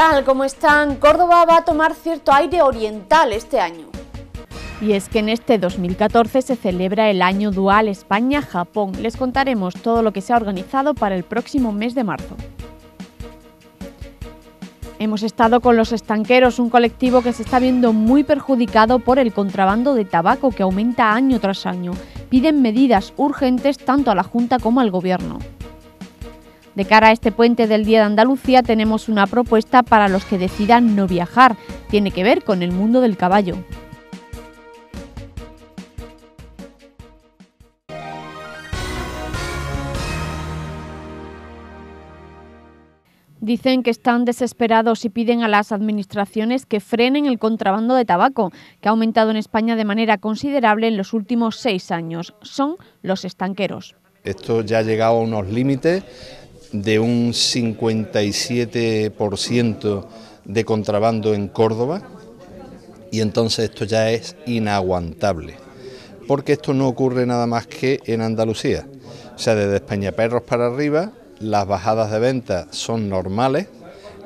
tal? ¿Cómo están? Córdoba va a tomar cierto aire oriental este año. Y es que en este 2014 se celebra el Año Dual España-Japón. Les contaremos todo lo que se ha organizado para el próximo mes de marzo. Hemos estado con los estanqueros, un colectivo que se está viendo muy perjudicado por el contrabando de tabaco que aumenta año tras año. Piden medidas urgentes tanto a la Junta como al Gobierno. De cara a este puente del Día de Andalucía tenemos una propuesta para los que decidan no viajar. Tiene que ver con el mundo del caballo. Dicen que están desesperados y piden a las administraciones que frenen el contrabando de tabaco, que ha aumentado en España de manera considerable en los últimos seis años. Son los estanqueros. Esto ya ha llegado a unos límites de un 57% de contrabando en Córdoba y entonces esto ya es inaguantable, porque esto no ocurre nada más que en Andalucía. O sea, desde perros para arriba, las bajadas de venta son normales,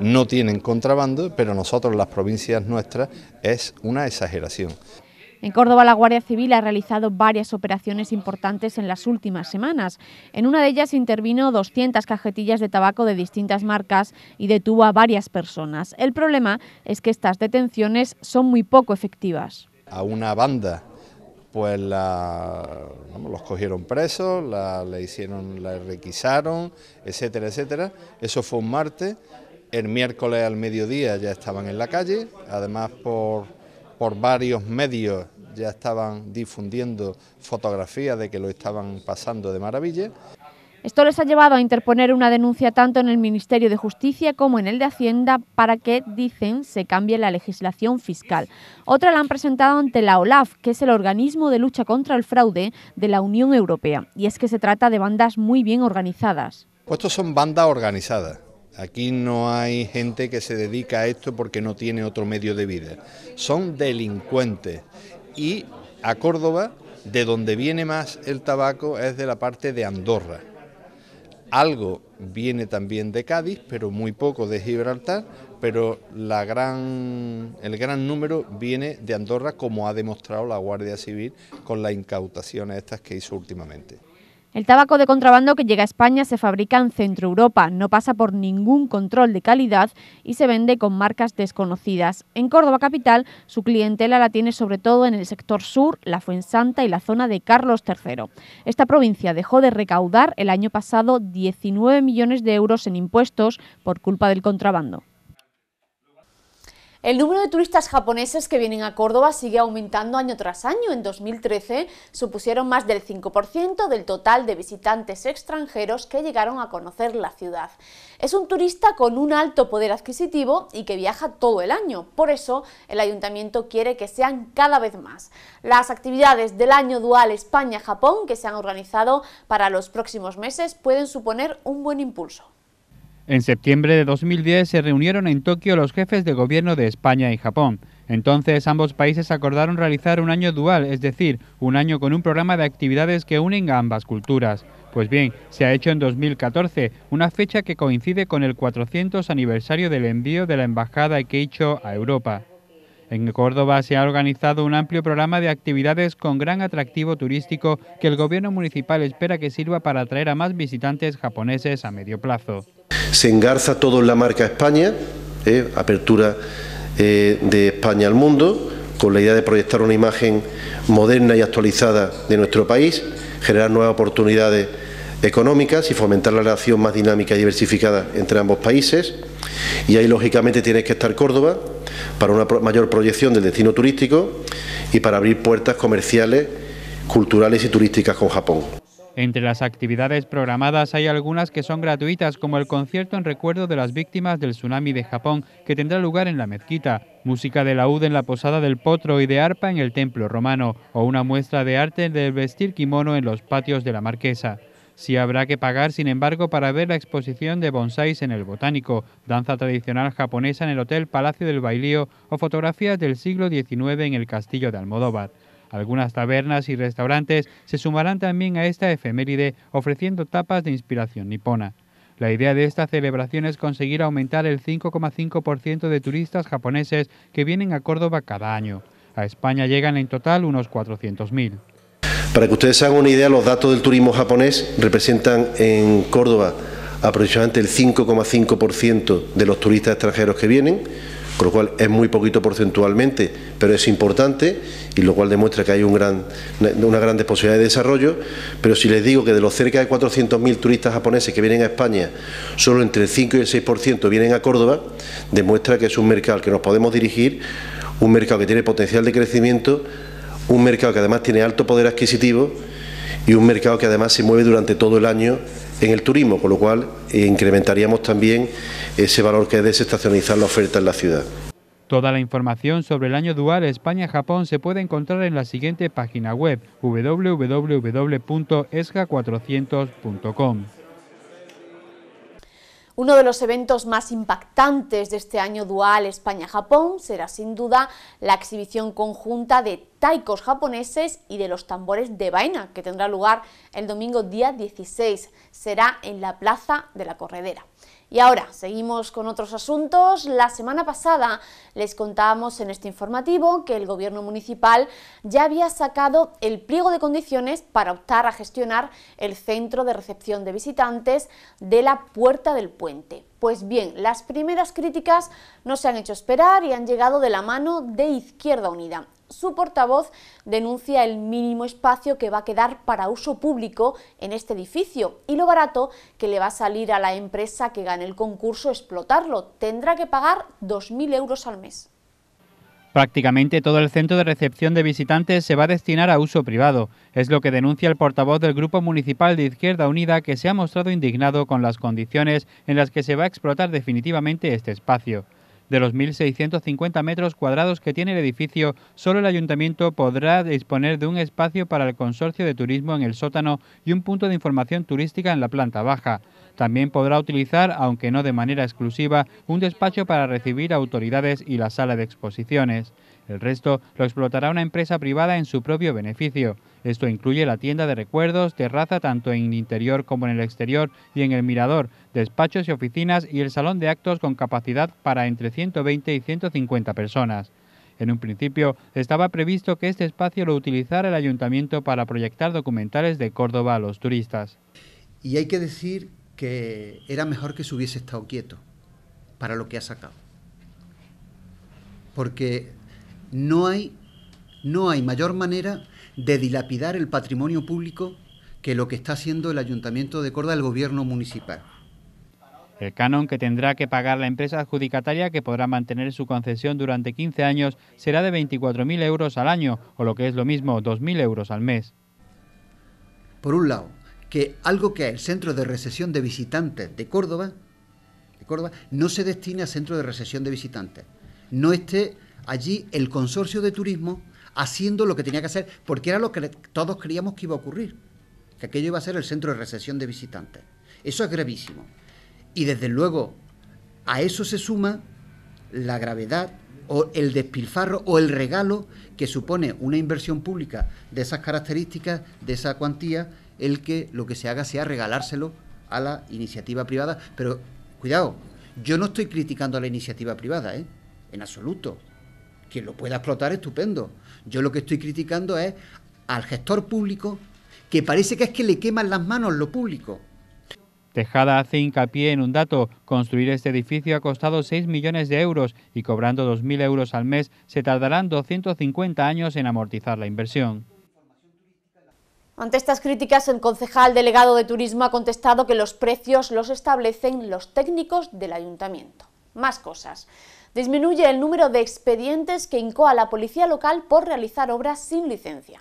no tienen contrabando, pero nosotros, las provincias nuestras, es una exageración. En Córdoba, la Guardia Civil ha realizado varias operaciones importantes en las últimas semanas. En una de ellas intervino 200 cajetillas de tabaco de distintas marcas y detuvo a varias personas. El problema es que estas detenciones son muy poco efectivas. A una banda pues la, los cogieron presos, la, le hicieron, la requisaron, etcétera, etcétera. Eso fue un martes. El miércoles al mediodía ya estaban en la calle, además por por varios medios ya estaban difundiendo fotografías de que lo estaban pasando de maravilla. Esto les ha llevado a interponer una denuncia tanto en el Ministerio de Justicia como en el de Hacienda para que, dicen, se cambie la legislación fiscal. Otra la han presentado ante la OLAF, que es el organismo de lucha contra el fraude de la Unión Europea, y es que se trata de bandas muy bien organizadas. Pues son bandas organizadas, Aquí no hay gente que se dedica a esto porque no tiene otro medio de vida. Son delincuentes. Y a Córdoba, de donde viene más el tabaco, es de la parte de Andorra. Algo viene también de Cádiz, pero muy poco de Gibraltar, pero el gran número viene de Andorra, como ha demostrado la Guardia Civil con las incautaciones estas que hizo últimamente. El tabaco de contrabando que llega a España se fabrica en Centro Europa, no pasa por ningún control de calidad y se vende con marcas desconocidas. En Córdoba capital, su clientela la tiene sobre todo en el sector sur, la Fuensanta y la zona de Carlos III. Esta provincia dejó de recaudar el año pasado 19 millones de euros en impuestos por culpa del contrabando. El número de turistas japoneses que vienen a Córdoba sigue aumentando año tras año. En 2013 supusieron más del 5% del total de visitantes extranjeros que llegaron a conocer la ciudad. Es un turista con un alto poder adquisitivo y que viaja todo el año. Por eso el ayuntamiento quiere que sean cada vez más. Las actividades del año dual España-Japón que se han organizado para los próximos meses pueden suponer un buen impulso. En septiembre de 2010 se reunieron en Tokio los jefes de gobierno de España y Japón. Entonces ambos países acordaron realizar un año dual, es decir, un año con un programa de actividades que unen ambas culturas. Pues bien, se ha hecho en 2014, una fecha que coincide con el 400 aniversario del envío de la embajada Keicho a Europa. En Córdoba se ha organizado un amplio programa de actividades con gran atractivo turístico que el gobierno municipal espera que sirva para atraer a más visitantes japoneses a medio plazo. Se engarza todo en la marca España, ¿eh? apertura eh, de España al mundo, con la idea de proyectar una imagen moderna y actualizada de nuestro país, generar nuevas oportunidades económicas y fomentar la relación más dinámica y diversificada entre ambos países. Y ahí, lógicamente, tiene que estar Córdoba para una mayor proyección del destino turístico y para abrir puertas comerciales, culturales y turísticas con Japón. Entre las actividades programadas hay algunas que son gratuitas, como el concierto en recuerdo de las víctimas del tsunami de Japón, que tendrá lugar en la mezquita, música de laúd en la posada del potro y de arpa en el templo romano, o una muestra de arte del vestir kimono en los patios de la marquesa. Sí habrá que pagar, sin embargo, para ver la exposición de bonsáis en el Botánico, danza tradicional japonesa en el Hotel Palacio del Bailío o fotografías del siglo XIX en el Castillo de Almodóvar. Algunas tabernas y restaurantes se sumarán también a esta efeméride ofreciendo tapas de inspiración nipona. La idea de esta celebración es conseguir aumentar el 5,5% de turistas japoneses que vienen a Córdoba cada año. A España llegan en total unos 400.000. Para que ustedes hagan una idea, los datos del turismo japonés representan en Córdoba aproximadamente el 5,5% de los turistas extranjeros que vienen ...por lo cual es muy poquito porcentualmente, pero es importante y lo cual demuestra que hay un gran, una gran posibilidad de desarrollo, pero si les digo que de los cerca de 400.000 turistas japoneses que vienen a España, solo entre el 5 y el 6% vienen a Córdoba, demuestra que es un mercado al que nos podemos dirigir, un mercado que tiene potencial de crecimiento, un mercado que además tiene alto poder adquisitivo y un mercado que además se mueve durante todo el año en el turismo, con lo cual eh, incrementaríamos también ese valor que es desestacionalizar la oferta en la ciudad. Toda la información sobre el año dual España-Japón se puede encontrar en la siguiente página web www.esga400.com. Uno de los eventos más impactantes de este año dual España-Japón será sin duda la exhibición conjunta de taikos japoneses y de los tambores de vaina, que tendrá lugar el domingo día 16. Será en la Plaza de la Corredera. Y ahora seguimos con otros asuntos. La semana pasada les contábamos en este informativo que el gobierno municipal ya había sacado el pliego de condiciones para optar a gestionar el centro de recepción de visitantes de la Puerta del Puente. Pues bien, las primeras críticas no se han hecho esperar y han llegado de la mano de Izquierda Unida. Su portavoz denuncia el mínimo espacio que va a quedar para uso público en este edificio y lo barato que le va a salir a la empresa que gane el concurso explotarlo. Tendrá que pagar 2.000 euros al mes. Prácticamente todo el centro de recepción de visitantes se va a destinar a uso privado. Es lo que denuncia el portavoz del Grupo Municipal de Izquierda Unida, que se ha mostrado indignado con las condiciones en las que se va a explotar definitivamente este espacio. De los 1.650 metros cuadrados que tiene el edificio, solo el ayuntamiento podrá disponer de un espacio para el consorcio de turismo en el sótano y un punto de información turística en la planta baja. También podrá utilizar, aunque no de manera exclusiva, un despacho para recibir autoridades y la sala de exposiciones. El resto lo explotará una empresa privada en su propio beneficio. Esto incluye la tienda de recuerdos, terraza tanto en interior como en el exterior y en el mirador, despachos y oficinas y el salón de actos con capacidad para entre 120 y 150 personas. En un principio estaba previsto que este espacio lo utilizara el ayuntamiento para proyectar documentales de Córdoba a los turistas. Y hay que decir que era mejor que se hubiese estado quieto para lo que ha sacado. Porque no hay, no hay mayor manera de dilapidar el patrimonio público que lo que está haciendo el Ayuntamiento de Córdoba, el gobierno municipal. El canon que tendrá que pagar la empresa adjudicataria que podrá mantener su concesión durante 15 años será de 24.000 euros al año, o lo que es lo mismo, 2.000 euros al mes. Por un lado, que algo que es el centro de recesión de visitantes de Córdoba, de Córdoba no se destine a centro de recesión de visitantes. No esté allí el consorcio de turismo haciendo lo que tenía que hacer, porque era lo que todos creíamos que iba a ocurrir, que aquello iba a ser el centro de recesión de visitantes. Eso es gravísimo. Y desde luego, a eso se suma la gravedad o el despilfarro o el regalo que supone una inversión pública de esas características, de esa cuantía, el que lo que se haga sea regalárselo a la iniciativa privada. Pero cuidado, yo no estoy criticando a la iniciativa privada, ¿eh? en absoluto. Quien lo pueda explotar, estupendo. Yo lo que estoy criticando es al gestor público que parece que es que le queman las manos lo público. Tejada hace hincapié en un dato. Construir este edificio ha costado 6 millones de euros y cobrando 2.000 euros al mes se tardarán 250 años en amortizar la inversión. Ante estas críticas, el concejal delegado de Turismo ha contestado que los precios los establecen los técnicos del ayuntamiento. Más cosas disminuye el número de expedientes que incoa la policía local por realizar obras sin licencia.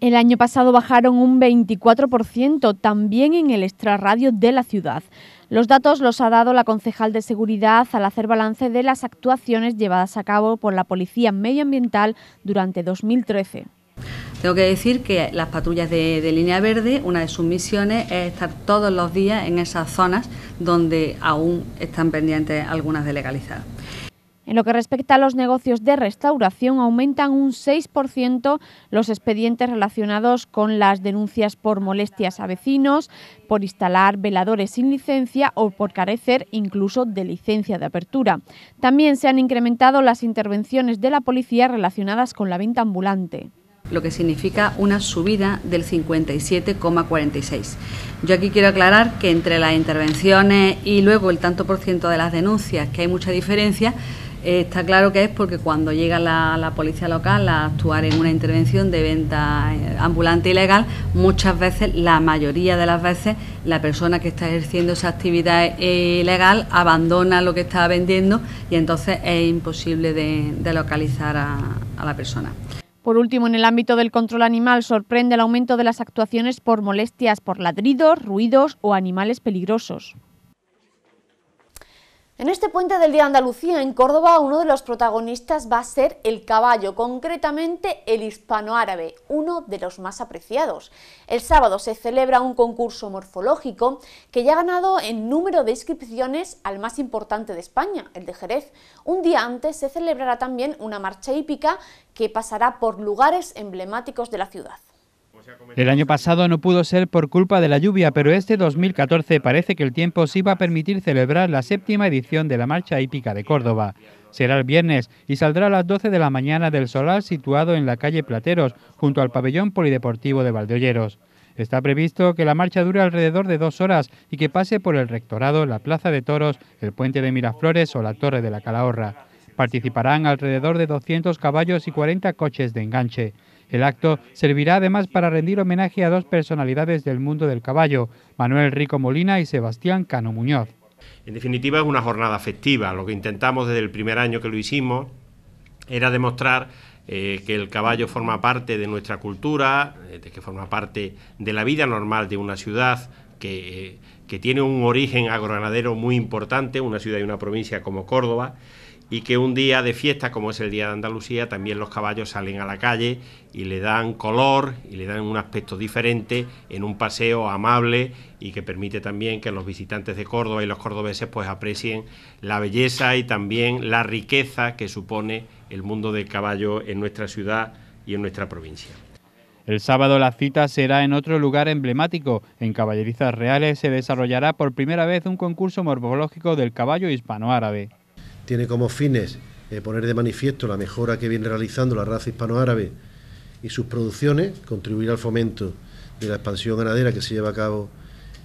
El año pasado bajaron un 24%, también en el extrarradio de la ciudad. Los datos los ha dado la concejal de Seguridad al hacer balance de las actuaciones llevadas a cabo por la Policía Medioambiental durante 2013. Tengo que decir que las patrullas de, de, línea verde, una de sus misiones es estar todos los días en esas zonas donde aún están pendientes algunas de legalizar. En lo que respecta a los negocios de restauración, aumentan un 6% los expedientes relacionados con las denuncias por molestias a vecinos, por instalar veladores sin licencia o por carecer incluso de licencia de apertura. También se han incrementado las intervenciones de la policía relacionadas con la venta ambulante lo que significa una subida del 57,46. Yo aquí quiero aclarar que entre las intervenciones y luego el tanto por ciento de las denuncias, que hay mucha diferencia, está claro que es porque cuando llega la, policía local a actuar en una intervención de venta eh, ambulante ilegal, muchas veces, la mayoría de las veces, la persona que está ejerciendo esa actividad ilegal abandona lo que está vendiendo y entonces es imposible de, localizar a la persona. Por último, en el ámbito del control animal sorprende el aumento de las actuaciones por molestias por ladridos, ruidos o animales peligrosos. En este puente del Día de Andalucía, en Córdoba, uno de los protagonistas va a ser el caballo, concretamente el hispanoárabe, uno de los más apreciados. El sábado se celebra un concurso morfológico que ya ha ganado en número de inscripciones al más importante de España, el de Jerez. Un día antes se celebrará también una marcha hípica que pasará por lugares emblemáticos de la ciudad. El año este pasado no pudo ser por culpa de la lluvia, pero este 2014 parece que el tiempo sí va a permitir celebrar la séptima edición de la Marcha Hípica de Córdoba. Será el viernes y saldrá a las 12 de la mañana del solar situado en la calle Plateros, junto al pabellón polideportivo de Valdeolleros. Está previsto que la marcha dure alrededor de dos horas y que pase por el Rectorado, la Plaza de Toros, el Puente de Miraflores o la Torre de la Calahorra. Participarán alrededor de 200 caballos y 40 coches de enganche. El acto servirá además para rendir homenaje a dos personalidades del mundo del caballo, Manuel Rico Molina y Sebastián Cano Muñoz. En definitiva es una jornada festiva. Lo que intentamos desde el primer año que lo hicimos era demostrar eh, que el caballo forma parte de nuestra cultura, eh, que forma parte de la vida normal de una ciudad que, eh, que tiene un origen agroganadero muy importante, una ciudad y una provincia como Córdoba, y que un día de fiesta, como es el Día de Andalucía, también los caballos salen a la calle y le dan color y le dan un aspecto diferente en un paseo amable y que permite también que los visitantes de Córdoba y los cordobeses pues aprecien la belleza y también la riqueza que supone el mundo del caballo en nuestra ciudad y en nuestra provincia. El sábado la cita será en otro lugar emblemático. En Caballerizas Reales se desarrollará por primera vez un concurso morfológico del caballo hispanoárabe tiene como fines eh, poner de manifiesto la mejora que viene realizando la raza hispanoárabe y sus producciones, contribuir al fomento de la expansión ganadera que se lleva a cabo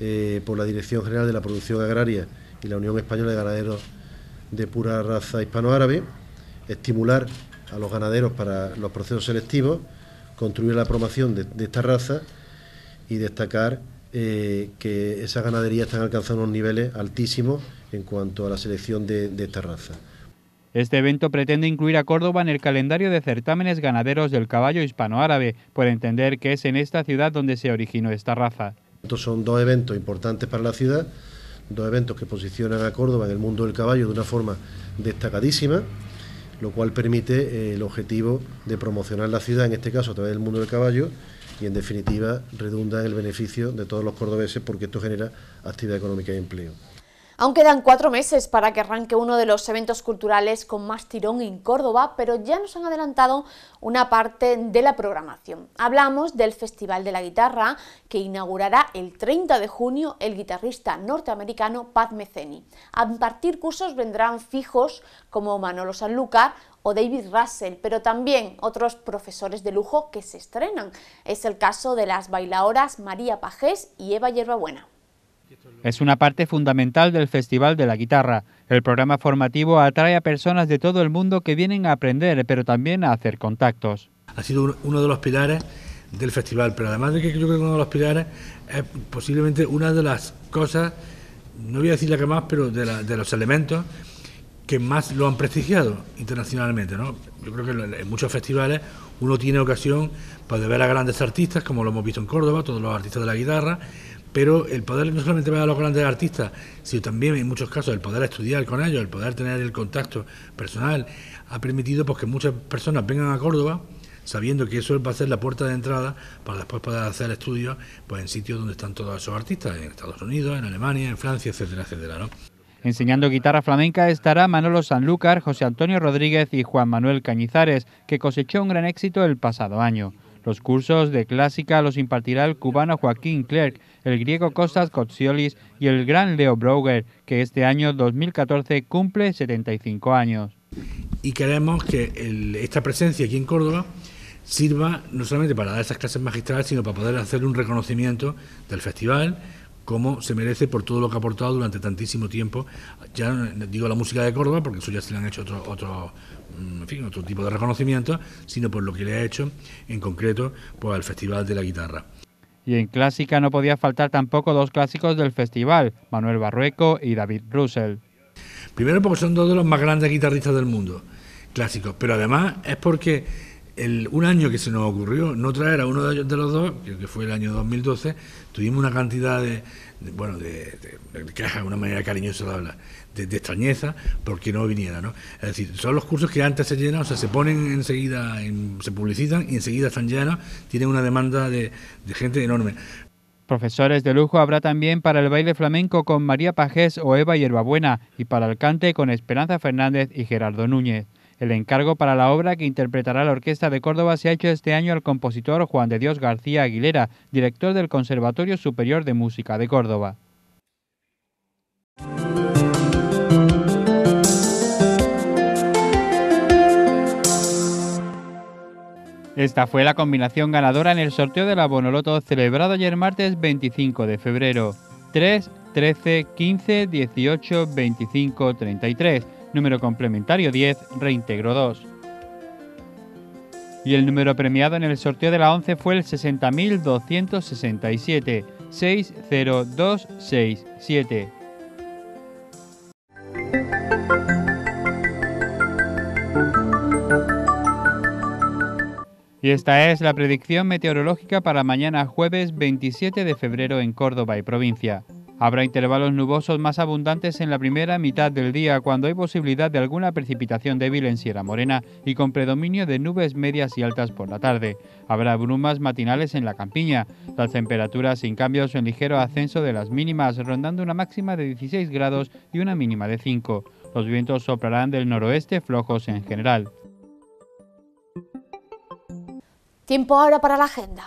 eh, por la Dirección General de la Producción Agraria y la Unión Española de Ganaderos de Pura Raza Hispanoárabe, estimular a los ganaderos para los procesos selectivos, contribuir a la promoción de, esta raza y destacar eh, que esa ganadería están alcanzando unos niveles altísimos en cuanto a la selección de, esta raza. Este evento pretende incluir a Córdoba en el calendario de certámenes ganaderos del caballo hispanoárabe, por entender que es en esta ciudad donde se originó esta raza. Estos son dos eventos importantes para la ciudad, dos eventos que posicionan a Córdoba en el mundo del caballo de una forma destacadísima, lo cual permite eh, el objetivo de promocionar la ciudad, en este caso a través del mundo del caballo, y en definitiva redunda en el beneficio de todos los cordobeses porque esto genera actividad económica y empleo. Aún quedan cuatro meses para que arranque uno de los eventos culturales con más tirón en Córdoba, pero ya nos han adelantado una parte de la programación. Hablamos del Festival de la Guitarra, que inaugurará el 30 de junio el guitarrista norteamericano Pat Meceni. A partir cursos vendrán fijos como Manolo Sanlúcar o David Russell, pero también otros profesores de lujo que se estrenan. Es el caso de las bailadoras María Pajés y Eva Yerbabuena. Es una parte fundamental del Festival de la Guitarra. El programa formativo atrae a personas de todo el mundo que vienen a aprender, pero también a hacer contactos. Ha sido uno de los pilares del festival, pero además de que creo que uno de los pilares es posiblemente una de las cosas, no voy a decir la que más, pero de, los elementos que más lo han prestigiado internacionalmente. ¿no? Yo creo que en muchos festivales uno tiene ocasión para pues, ver a grandes artistas, como lo hemos visto en Córdoba, todos los artistas de la guitarra, pero el poder no solamente va a los grandes artistas, sino también en muchos casos el poder estudiar con ellos, el poder tener el contacto personal, ha permitido pues, que muchas personas vengan a Córdoba sabiendo que eso va a ser la puerta de entrada para después poder hacer estudios pues, en sitios donde están todos esos artistas, en Estados Unidos, en Alemania, en Francia, etcétera, ¿no? Enseñando guitarra flamenca estará Manolo Sanlúcar, José Antonio Rodríguez y Juan Manuel Cañizares, que cosechó un gran éxito el pasado año. Los cursos de clásica los impartirá el cubano Joaquín Clerc, el griego Kostas Kotsiolis y el gran Leo Broger, que este año 2014 cumple 75 años. Y queremos que esta presencia aquí en Córdoba sirva no solamente para dar esas clases magistrales, sino para poder hacer un reconocimiento del festival, como se merece por todo lo que ha aportado durante tantísimo tiempo. Ya digo la música de Córdoba, porque eso ya se le han hecho otro, otro mm, tipo de reconocimiento, sino por lo que le ha hecho en concreto pues, al Festival de la Guitarra. Y en clásica no podía faltar tampoco dos clásicos del festival, Manuel Barrueco y David Russell. Primero porque son dos de los más grandes guitarristas del mundo, clásicos, pero además es porque el, un año que se nos ocurrió no traer a uno de, los dos, que fue el año 2012, tuvimos una cantidad de, bueno, de, de, de, una manera cariñosa de hablar, de, extrañeza porque no viniera. ¿no? Es decir, son los cursos que antes se llenan, o sea, se ponen enseguida, se publicitan y enseguida están llenos, tienen una demanda de, de gente enorme. Profesores de lujo habrá también para el baile flamenco con María Pajés o Eva Hierbabuena y para el cante con Esperanza Fernández y Gerardo Núñez. El encargo para la obra que interpretará la Orquesta de Córdoba se ha hecho este año al compositor Juan de Dios García Aguilera, director del Conservatorio Superior de Música de Córdoba. Esta fue la combinación ganadora en el sorteo de la Bonoloto celebrado ayer martes 25 de febrero. 3, 13, 15, 18, 25, 33. Número complementario 10, reintegro 2. Y el número premiado en el sorteo de la 11 fue el 60.267, 60267. Y esta es la predicción meteorológica para mañana jueves 27 de febrero en Córdoba y provincia. Habrá intervalos nubosos más abundantes en la primera mitad del día cuando hay posibilidad de alguna precipitación débil en Sierra Morena y con predominio de nubes medias y altas por la tarde. Habrá brumas matinales en la campiña. Las temperaturas sin cambios en ligero ascenso de las mínimas, rondando una máxima de 16 grados y una mínima de 5. Los vientos soplarán del noroeste flojos en general. Tiempo ahora para la agenda.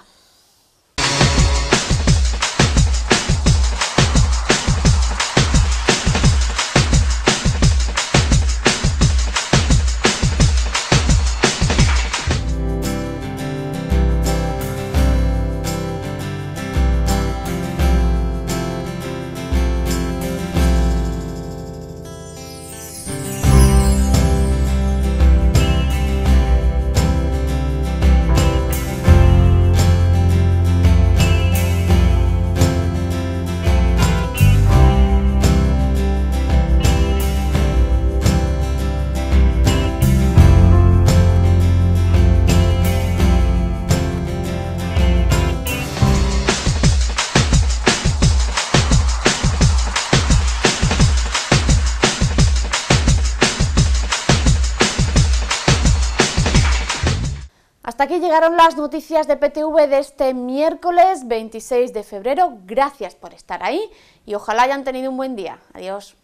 Hasta aquí llegaron las noticias de PTV de este miércoles 26 de febrero. Gracias por estar ahí y ojalá hayan tenido un buen día. Adiós.